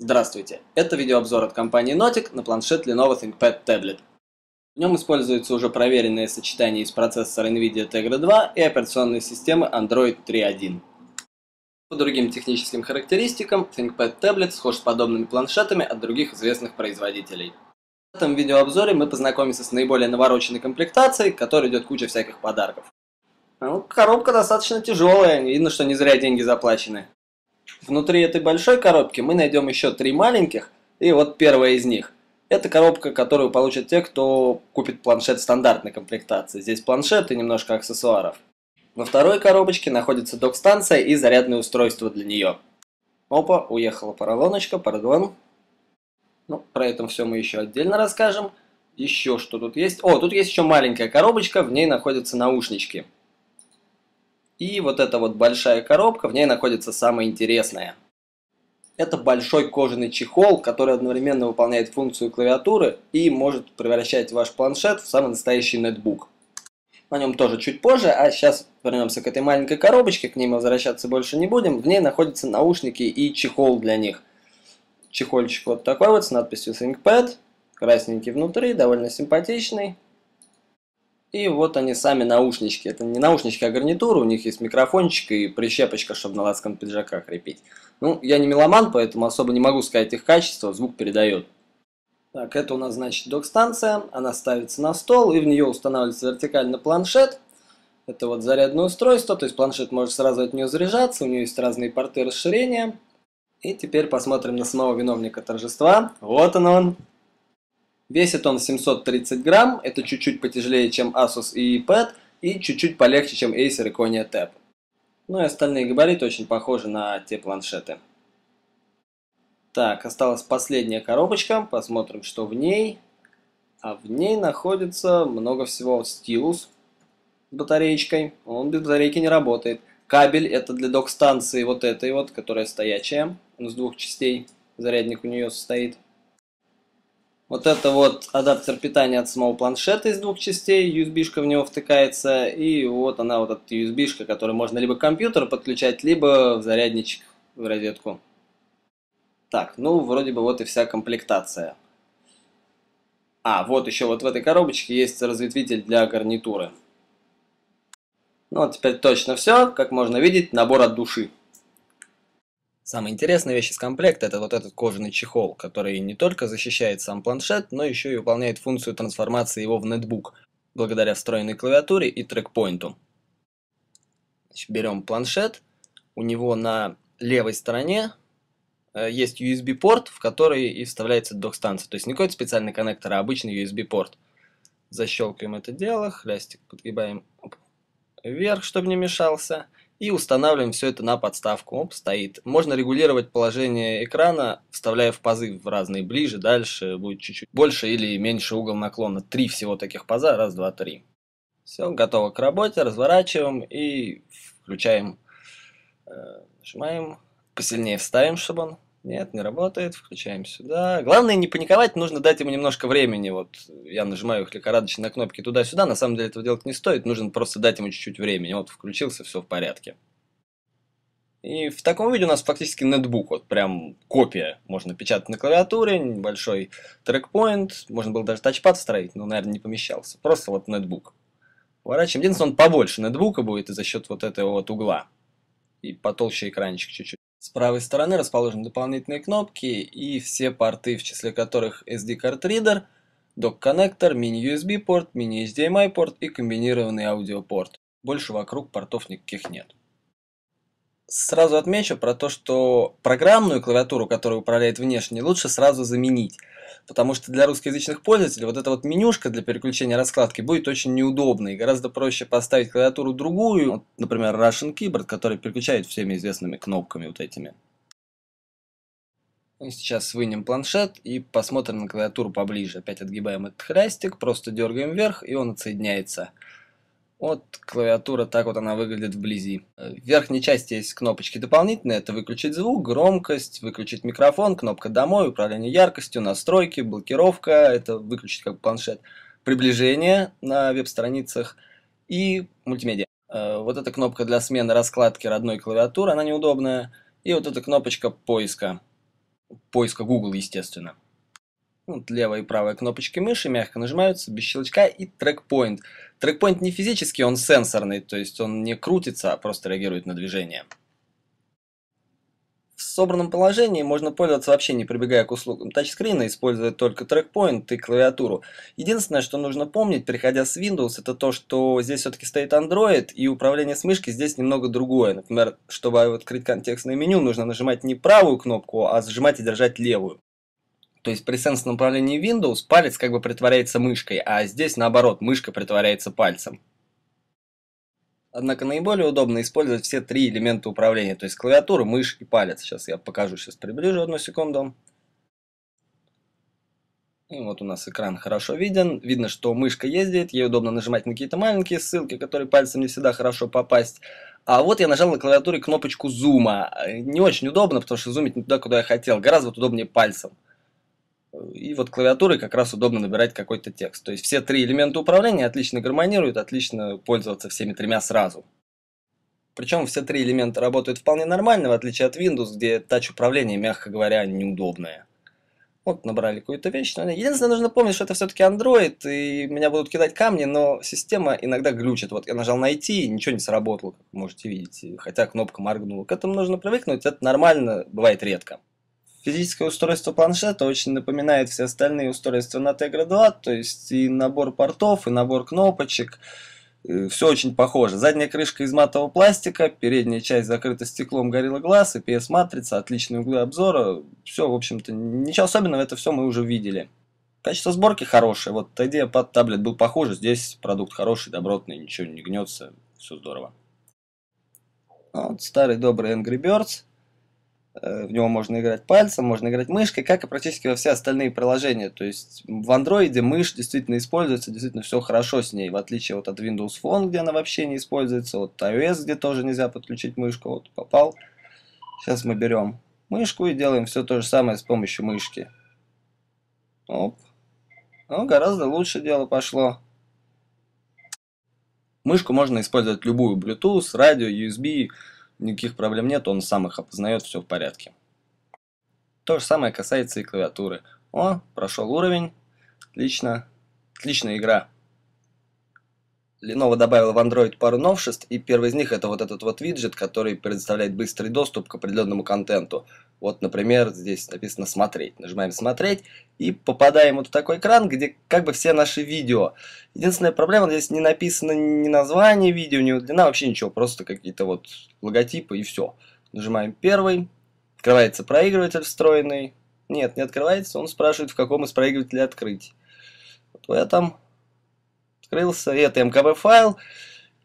Здравствуйте! Это видеообзор от компании Notic на планшет Lenovo ThinkPad Tablet. В нем используется уже проверенное сочетание из процессора NVIDIA Tegra 2 и операционной системы Android 3.1. По другим техническим характеристикам, ThinkPad Tablet схож с подобными планшетами от других известных производителей. В этом видеообзоре мы познакомимся с наиболее навороченной комплектацией, в которой идет куча всяких подарков. Ну, коробка достаточно тяжелая, видно, что не зря деньги заплачены. Внутри этой большой коробки мы найдем еще три маленьких, и вот первая из них. Это коробка, которую получат те, кто купит планшет стандартной комплектации. Здесь планшет и немножко аксессуаров. Во второй коробочке находится док-станция и зарядное устройство для нее. Опа, уехала поролоночка, пардон. Ну, про это все мы еще отдельно расскажем. Еще что тут есть? О, тут есть еще маленькая коробочка, в ней находятся наушнички. И вот эта вот большая коробка, в ней находится самое интересное. Это большой кожаный чехол, который одновременно выполняет функцию клавиатуры и может превращать ваш планшет в самый настоящий нетбук. О нем тоже чуть позже, а сейчас вернемся к этой маленькой коробочке, к ней мы возвращаться больше не будем. В ней находятся наушники и чехол для них. Чехольчик вот такой вот с надписью ThinkPad, красненький внутри, довольно симпатичный. И вот они сами наушнички. Это не наушнички, а гарнитура. У них есть микрофончик и прищепочка, чтобы на лацком пиджака крепить. Ну, я не меломан, поэтому особо не могу сказать их качество. Звук передает. Так, это у нас, значит, док-станция. Она ставится на стол, и в нее устанавливается вертикально планшет. Это вот зарядное устройство, то есть планшет может сразу от нее заряжаться. У нее есть разные порты расширения. И теперь посмотрим на самого виновника торжества. Вот он он. Весит он 730 грамм, это чуть-чуть потяжелее, чем Asus и iPad, и чуть-чуть полегче, чем Acer и Konya Tab. Ну и остальные габариты очень похожи на те планшеты. Так, осталась последняя коробочка, посмотрим, что в ней. А в ней находится много всего. Стилус с батареечкой, он без батарейки не работает. Кабель это для док-станции вот этой вот, которая стоячая, он с двух частей, зарядник у нее состоит. Вот это вот адаптер питания от самого планшета из двух частей, USB-шка в него втыкается, и вот она вот эта USB-шка, которую можно либо к компьютеру подключать, либо в зарядничек, в розетку. Так, ну вроде бы вот и вся комплектация. А, вот еще вот в этой коробочке есть разветвитель для гарнитуры. Ну, вот теперь точно все. Как можно видеть, набор от души. Самая интересная вещь из комплекта это вот этот кожаный чехол, который не только защищает сам планшет, но еще и выполняет функцию трансформации его в нетбук, благодаря встроенной клавиатуре и трекпоинту. Значит, берем планшет, у него на левой стороне э, есть USB-порт, в который и вставляется док-станция. То есть не какой-то специальный коннектор, а обычный USB-порт. Защелкиваем это дело, хлястик подгибаем вверх, чтобы не мешался – и устанавливаем все это на подставку. Оп, стоит. Можно регулировать положение экрана, вставляя в пазы в разные ближе, дальше, будет чуть-чуть больше или меньше угол наклона. Три всего таких паза, раз, два, три. Все, готово к работе, разворачиваем и включаем, э, нажимаем, посильнее вставим, чтобы он нет, не работает. Включаем сюда. Главное не паниковать, нужно дать ему немножко времени. Вот я нажимаю их на кнопки туда-сюда. На самом деле этого делать не стоит, нужно просто дать ему чуть-чуть времени. Вот включился, все в порядке. И в таком виде у нас фактически нетбук, вот прям копия. Можно печатать на клавиатуре, небольшой трекпоинт, можно было даже тачпад строить, но, наверное, не помещался. Просто вот нетбук. Поворачиваем. Единственное, он побольше нетбука будет и за счет вот этого вот угла. И потолще экранчик чуть-чуть. С правой стороны расположены дополнительные кнопки и все порты, в числе которых SD-карт Reader, док-коннектор, мини-USB порт, мини-HDMI порт и комбинированный аудиопорт. Больше вокруг портов никаких нет сразу отмечу про то, что программную клавиатуру, которая управляет внешней, лучше сразу заменить. Потому что для русскоязычных пользователей вот эта вот менюшка для переключения раскладки будет очень неудобной. Гораздо проще поставить клавиатуру другую, вот, например, Russian Keyboard, который переключает всеми известными кнопками вот этими. Мы сейчас вынем планшет и посмотрим на клавиатуру поближе. Опять отгибаем этот хлястик, просто дергаем вверх, и он отсоединяется. Вот клавиатура, так вот она выглядит вблизи. В верхней части есть кнопочки дополнительные, это выключить звук, громкость, выключить микрофон, кнопка домой, управление яркостью, настройки, блокировка, это выключить как планшет, приближение на веб-страницах и мультимедиа. Э, вот эта кнопка для смены раскладки родной клавиатуры, она неудобная, и вот эта кнопочка поиска, поиска Google, естественно ну, левая и правая кнопочки мыши мягко нажимаются, без щелчка, и трекпоинт. Трекпоинт не физический, он сенсорный, то есть он не крутится, а просто реагирует на движение. В собранном положении можно пользоваться вообще не прибегая к услугам тачскрина, используя только трекпоинт и клавиатуру. Единственное, что нужно помнить, переходя с Windows, это то, что здесь все-таки стоит Android, и управление с мышкой здесь немного другое. Например, чтобы открыть контекстное меню, нужно нажимать не правую кнопку, а сжимать и держать левую. То есть при сенсорном управлении Windows палец как бы притворяется мышкой, а здесь наоборот, мышка притворяется пальцем. Однако наиболее удобно использовать все три элемента управления, то есть клавиатуру, мышь и палец. Сейчас я покажу, сейчас приближу одну секунду. И вот у нас экран хорошо виден. Видно, что мышка ездит, ей удобно нажимать на какие-то маленькие ссылки, которые пальцем не всегда хорошо попасть. А вот я нажал на клавиатуре кнопочку зума. Э, не очень удобно, потому что зумить не туда, куда я хотел. Гораздо вот удобнее пальцем. И вот клавиатурой как раз удобно набирать какой-то текст. То есть все три элемента управления отлично гармонируют, отлично пользоваться всеми тремя сразу. Причем все три элемента работают вполне нормально, в отличие от Windows, где тач-управление, мягко говоря, неудобное. Вот набрали какую-то вещь. Но единственное, нужно помнить, что это все-таки Android, и меня будут кидать камни, но система иногда глючит. Вот я нажал «Найти», и ничего не сработало, как можете видеть, хотя кнопка моргнула. К этому нужно привыкнуть, это нормально, бывает редко. Физическое устройство планшета очень напоминает все остальные устройства на Tegra 2, то есть и набор портов, и набор кнопочек, э, все очень похоже. Задняя крышка из матового пластика, передняя часть закрыта стеклом Gorilla Glass, EPS-матрица, отличные углы обзора. Все, в общем-то, ничего особенного, это все мы уже видели. Качество сборки хорошее. Вот идея под таблет был похоже, здесь продукт хороший, добротный, ничего не гнется, все здорово. А вот, старый добрый Angry Birds. Э, в него можно играть пальцем, можно играть мышкой, как и практически во все остальные приложения. То есть в Android мышь действительно используется, действительно все хорошо с ней, в отличие вот от Windows Phone, где она вообще не используется, вот iOS, где тоже нельзя подключить мышку, вот попал. Сейчас мы берем мышку и делаем все то же самое с помощью мышки. Оп. Ну, гораздо лучше дело пошло. Мышку можно использовать любую, Bluetooth, радио, USB, никаких проблем нет, он сам их опознает, все в порядке. То же самое касается и клавиатуры. О, прошел уровень, отлично, отличная игра. Lenovo добавил в Android пару новшеств, и первый из них это вот этот вот виджет, который предоставляет быстрый доступ к определенному контенту. Вот, например, здесь написано «смотреть». Нажимаем «смотреть» и попадаем вот в такой экран, где как бы все наши видео. Единственная проблема, здесь не написано ни название видео, ни длина, вообще ничего. Просто какие-то вот логотипы и все. Нажимаем «первый». Открывается проигрыватель встроенный. Нет, не открывается. Он спрашивает, в каком из проигрывателей открыть. Вот в этом открылся. И это МКБ-файл.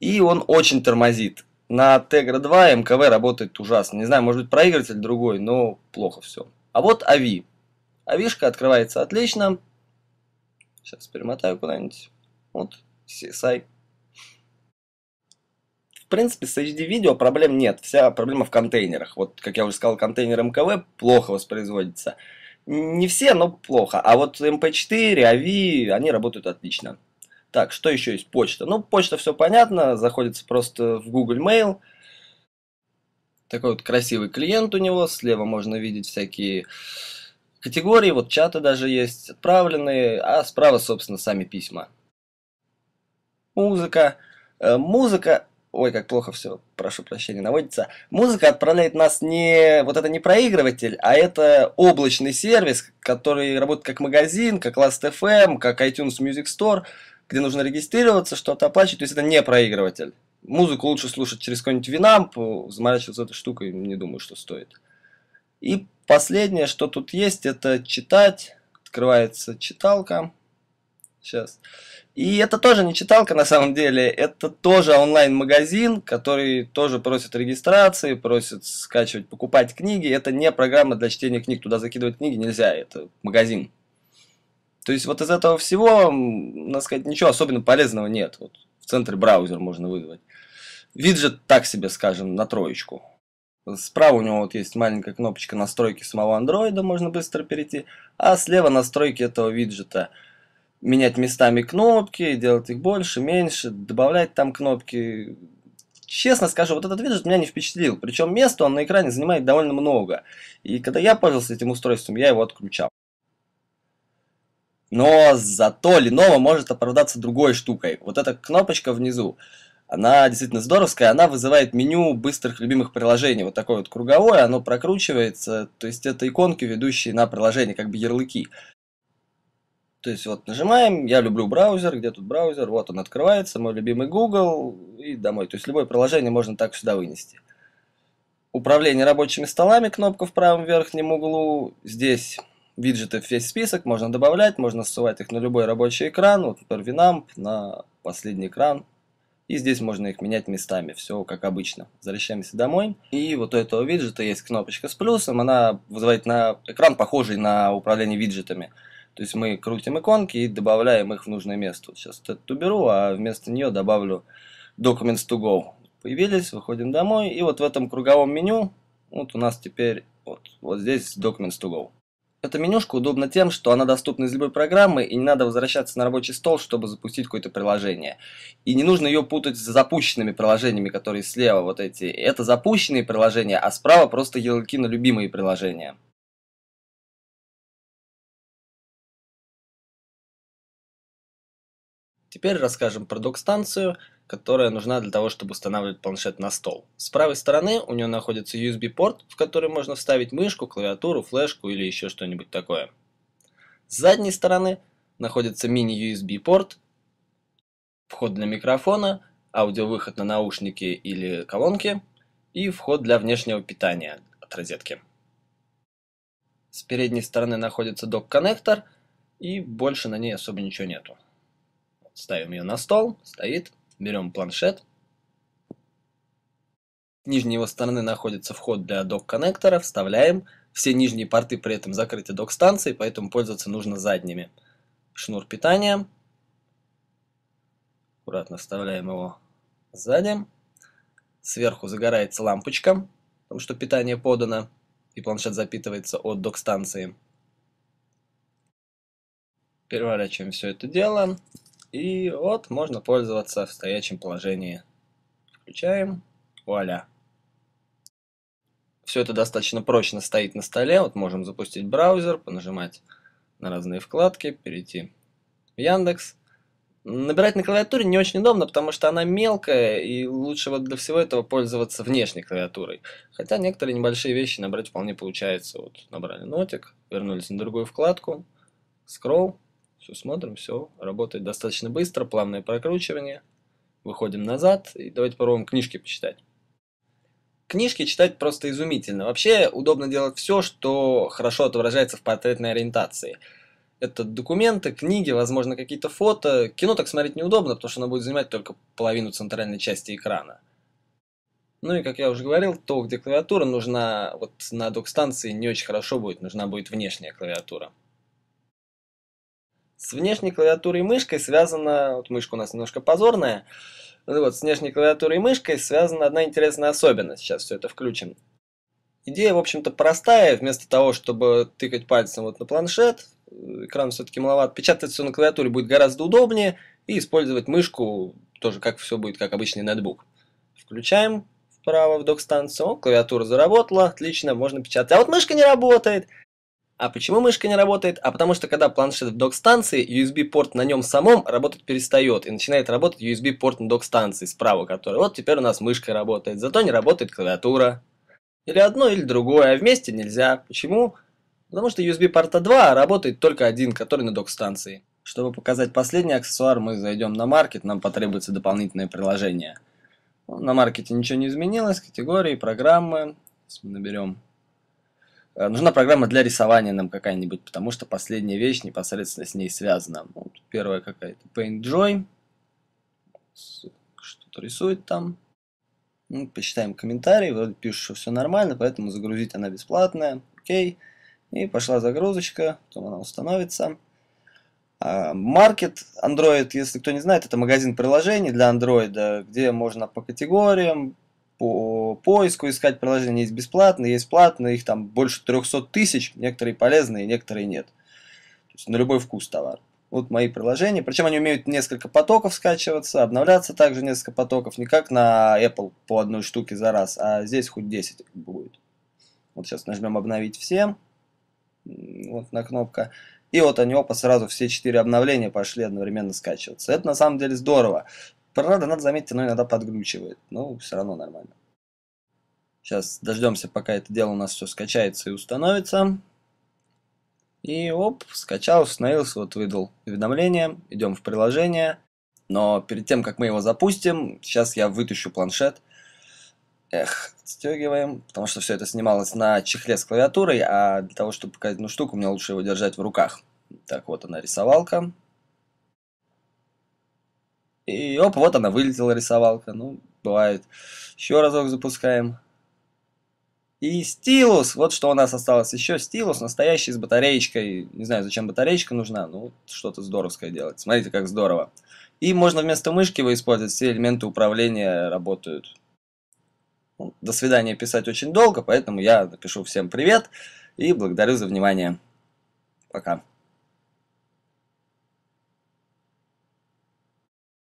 И он очень тормозит на Тегра 2 МКВ работает ужасно. Не знаю, может быть проигрыватель другой, но плохо все. А вот Ави. Авишка открывается отлично. Сейчас перемотаю куда-нибудь. Вот, CSI. В принципе, с HD-видео проблем нет. Вся проблема в контейнерах. Вот, как я уже сказал, контейнер МКВ плохо воспроизводится. Не все, но плохо. А вот MP4, эм AV, они работают отлично. Так, что еще есть? Почта. Ну, почта все понятно, заходится просто в Google Mail. Такой вот красивый клиент у него, слева можно видеть всякие категории, вот чаты даже есть отправленные, а справа, собственно, сами письма. Музыка. Э, музыка ой, как плохо все, прошу прощения, наводится. Музыка отправляет нас не, вот это не проигрыватель, а это облачный сервис, который работает как магазин, как Last.fm, как iTunes Music Store где нужно регистрироваться, что-то оплачивать, то есть это не проигрыватель. Музыку лучше слушать через какой-нибудь Winamp, заморачиваться этой штукой не думаю, что стоит. И последнее, что тут есть, это читать. Открывается читалка. Сейчас. И это тоже не читалка на самом деле, это тоже онлайн-магазин, который тоже просит регистрации, просит скачивать, покупать книги. Это не программа для чтения книг, туда закидывать книги нельзя, это магазин. То есть вот из этого всего, надо сказать, ничего особенно полезного нет. Вот в центре браузер можно вызвать. Виджет, так себе скажем, на троечку. Справа у него вот есть маленькая кнопочка настройки самого андроида, можно быстро перейти. А слева настройки этого виджета. Менять местами кнопки, делать их больше, меньше, добавлять там кнопки. Честно скажу, вот этот виджет меня не впечатлил. Причем место он на экране занимает довольно много. И когда я пользовался этим устройством, я его отключал. Но зато Lenovo может оправдаться другой штукой. Вот эта кнопочка внизу, она действительно здоровская, она вызывает меню быстрых любимых приложений. Вот такое вот круговое, оно прокручивается, то есть это иконки, ведущие на приложение, как бы ярлыки. То есть вот нажимаем, я люблю браузер, где тут браузер, вот он открывается, мой любимый Google и домой. То есть любое приложение можно так сюда вынести. Управление рабочими столами, кнопка в правом верхнем углу, здесь виджетов весь список, можно добавлять, можно ссылать их на любой рабочий экран, вот например, Winamp, на последний экран. И здесь можно их менять местами, все как обычно. Возвращаемся домой. И вот у этого виджета есть кнопочка с плюсом, она вызывает на экран, похожий на управление виджетами. То есть мы крутим иконки и добавляем их в нужное место. Вот сейчас вот эту уберу, а вместо нее добавлю Documents to Go. Появились, выходим домой, и вот в этом круговом меню, вот у нас теперь, вот, вот здесь Documents to Go. Эта менюшка удобна тем, что она доступна из любой программы, и не надо возвращаться на рабочий стол, чтобы запустить какое-то приложение. И не нужно ее путать с запущенными приложениями, которые слева вот эти. Это запущенные приложения, а справа просто ярлыки на любимые приложения. Теперь расскажем про док-станцию – которая нужна для того, чтобы устанавливать планшет на стол. С правой стороны у нее находится USB-порт, в который можно вставить мышку, клавиатуру, флешку или еще что-нибудь такое. С задней стороны находится мини-USB-порт, вход для микрофона, аудиовыход на наушники или колонки и вход для внешнего питания от розетки. С передней стороны находится док-коннектор, и больше на ней особо ничего нету. Ставим ее на стол, стоит. Берем планшет. С нижней его стороны находится вход для док-коннектора, вставляем. Все нижние порты при этом закрыты док-станцией, поэтому пользоваться нужно задними. Шнур питания. Аккуратно вставляем его сзади. Сверху загорается лампочка, потому что питание подано, и планшет запитывается от док-станции. Переворачиваем все это дело. И вот можно пользоваться в стоячем положении. Включаем. Вуаля. Все это достаточно прочно стоит на столе. Вот можем запустить браузер, понажимать на разные вкладки, перейти в Яндекс. Набирать на клавиатуре не очень удобно, потому что она мелкая, и лучше вот для всего этого пользоваться внешней клавиатурой. Хотя некоторые небольшие вещи набрать вполне получается. Вот набрали нотик, вернулись на другую вкладку, скролл, все смотрим, все работает достаточно быстро, плавное прокручивание. Выходим назад и давайте попробуем книжки почитать. Книжки читать просто изумительно. Вообще удобно делать все, что хорошо отображается в портретной ориентации. Это документы, книги, возможно, какие-то фото. Кино так смотреть неудобно, потому что оно будет занимать только половину центральной части экрана. Ну и, как я уже говорил, то, где клавиатура нужна, вот на док-станции не очень хорошо будет, нужна будет внешняя клавиатура. С внешней клавиатурой и мышкой связана, вот мышка у нас немножко позорная, ну вот с внешней клавиатурой и мышкой связана одна интересная особенность, сейчас все это включим. Идея, в общем-то, простая, вместо того, чтобы тыкать пальцем вот на планшет, экран все-таки маловат, печатать все на клавиатуре будет гораздо удобнее, и использовать мышку тоже как все будет, как обычный нетбук. Включаем вправо в док-станцию, клавиатура заработала, отлично, можно печатать. А вот мышка не работает, а почему мышка не работает? А потому что когда планшет в док-станции, USB-порт на нем самом работать перестает. И начинает работать USB-порт на док-станции справа, который вот теперь у нас мышка работает, зато не работает клавиатура. Или одно, или другое, а вместе нельзя. Почему? Потому что USB-порта 2 а работает только один, который на док-станции. Чтобы показать последний аксессуар, мы зайдем на маркет, нам потребуется дополнительное приложение. Ну, на маркете ничего не изменилось, категории, программы. Наберем Э, нужна программа для рисования нам какая-нибудь, потому что последняя вещь непосредственно с ней связана. Вот первая какая-то PaintJoy. Что-то рисует там. Ну, почитаем комментарии, вроде пишут, что все нормально, поэтому загрузить она бесплатная, окей. И пошла загрузочка, потом она установится. А, Market Android, если кто не знает, это магазин приложений для Android, где можно по категориям по поиску искать приложения. Есть бесплатные, есть платные, их там больше 300 тысяч, некоторые полезные, некоторые нет. То есть на любой вкус товар. Вот мои приложения. Причем они умеют несколько потоков скачиваться, обновляться также несколько потоков. Не как на Apple по одной штуке за раз, а здесь хоть 10 будет. Вот сейчас нажмем обновить все. Вот на кнопка. И вот они опа сразу все четыре обновления пошли одновременно скачиваться. Это на самом деле здорово. Прорада, надо заметить, оно иногда подглючивает, но все равно нормально. Сейчас дождемся, пока это дело у нас все скачается и установится. И оп, скачал, установился, вот выдал уведомление, идем в приложение. Но перед тем, как мы его запустим, сейчас я вытащу планшет. Эх, отстегиваем, потому что все это снималось на чехле с клавиатурой, а для того, чтобы показать одну штуку, мне лучше его держать в руках. Так, вот она рисовалка. И оп, вот она вылетела рисовалка. Ну, бывает. Еще разок запускаем. И стилус, вот что у нас осталось еще, стилус настоящий с батареечкой, не знаю, зачем батареечка нужна, ну, что-то здоровское делать, смотрите, как здорово. И можно вместо мышки его использовать, все элементы управления работают. Ну, до свидания писать очень долго, поэтому я напишу всем привет и благодарю за внимание. Пока.